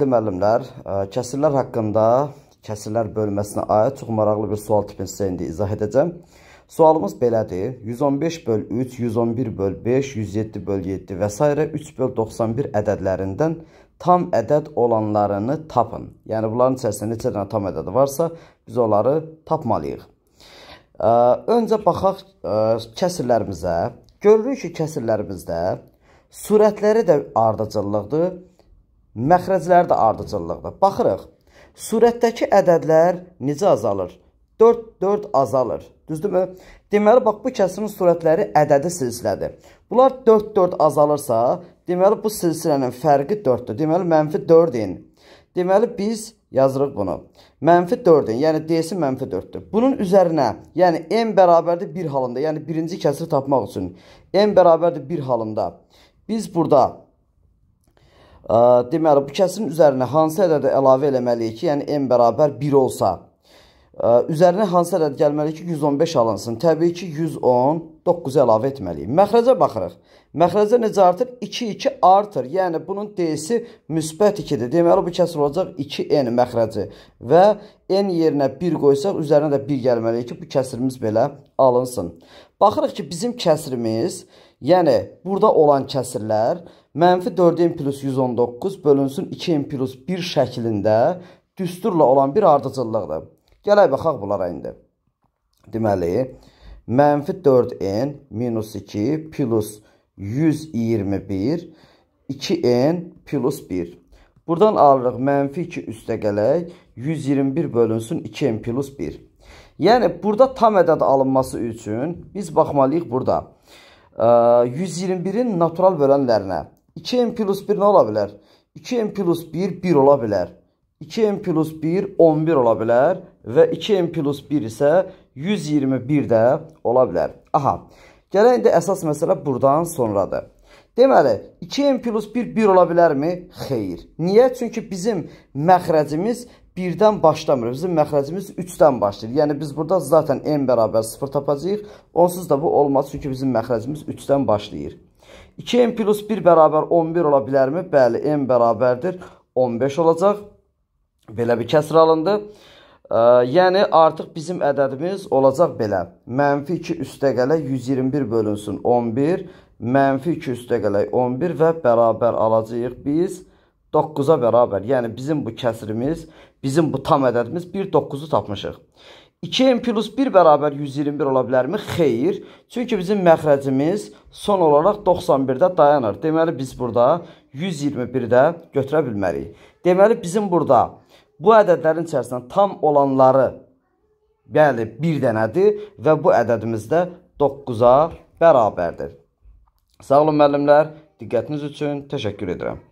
Hörmətli müəllimlər, e, kəsirlər haqqında kəsirlər bölməsinə aid çox maraqlı bir sual tipini sizə indi izah edəcəm. Sualımız belədir. 115 böl 3, 111 böl 5, 107 böl 7 və s. 3 böl 91 ədədlərindən tam ədəd olanlarını tapın. Yəni, bunların içərisində neçə dənə tam ədədi varsa, biz onları tapmalıyıq. E, öncə baxaq e, kəsirlərimizə. Görürük ki, kəsirlərimizdə sürətləri də ardıcıllıqdır Məxrəcləri də ardıcıllıqdır. Baxırıq. Surətdəki ədədlər necə azalır? 4 4 azalır. Düzdürmü? Deməli bax bu kəsimin surətləri ədədi silsilədir. Bunlar 4 4 azalırsa, deməli bu silsilənin fərqi 4-dür. Deməli mənfi 4-in. Deməli biz yazırıq bunu. Mənfi 4-ün, yəni D-si mənfi 4-dür. Bunun üzərinə, yəni M bərabərdir 1 halında, yəni birinci kəsiri tapmaq üçün M bərabərdir 1 halında. Biz burada Deməli, bu kəsirin üzərinə hansı ədədi əlavə eləməliyik ki, yəni n bərabər 1 olsa, üzərinə hansı ədəd gəlməli ki, 115 alınsın. Təbii ki, 110 9 əlavə etməliyik. Məxrəcə baxırıq. Məxrəcə necə artır? 2, 2 artır. Yəni, bunun D-si müsbət 2-dir. Deməli, bu kəsir olacaq 2N məxrəci. Və N yerinə 1 qoysaq, üzərinə də 1 gəlməliyik ki, bu kəsirimiz belə alınsın. Baxırıq ki, bizim kəsirimiz, yəni burada olan kəsirlər, Mənfi 4n plus 119 bölünsün 2n plus 1 şəklində düsturla olan bir ardıcıllıqdır. Gələk baxaq bunlara indi. Deməli, mənfi 4n minus 2 plus 121 2n plus 1. Buradan alırıq mənfi 2 üstə gələk 121 bölünsün 2n plus 1. Yəni, burada tam ədəd alınması üçün biz baxmalıyıq burada. 121-in natural bölənlərinə. 2n plus 1 nə ola bilər? 2n plus 1 1 ola bilər. 2n plus 1 11 ola bilər və 2n plus 1 isə 121 də ola bilər. Aha, gələn indi əsas məsələ buradan sonradır. Deməli, 2n plus 1 1 ola bilərmi? Xeyr. Niyə? Çünki bizim məxrəcimiz 1-dən başlamır. Bizim məxrəcimiz 3-dən başlayır. Yəni biz burada zaten n bərabər 0 tapacağıq. Onsuz da bu olmaz çünki bizim məxrəcimiz 3-dən başlayır. 2n plus 1 bərabər 11 ola bilərmi? Bəli, n bərabərdir 15 olacaq. Belə bir kəsr alındı. E, yəni, artıq bizim ədədimiz olacaq belə. Mənfi 2 üstə gələk 121 bölünsün 11, mənfi 2 üstə gələk 11 və bərabər alacaq biz 9-a bərabər. Yəni, bizim bu kəsrimiz, bizim bu tam ədədimiz 1-9-u tapmışıq. 2n plus 1 bərabər 121 ola bilərmi? Xeyr. Çünki bizim məxrəcimiz son olaraq 91-də dayanır. Deməli, biz burada 121-də götürə bilmərik. Deməli, bizim burada bu ədədlərin içərisindən tam olanları, bəli, bir dənədir və bu ədədimiz də 9-a bərabərdir. Sağ olun, müəllimlər. Diqqətiniz üçün təşəkkür edirəm.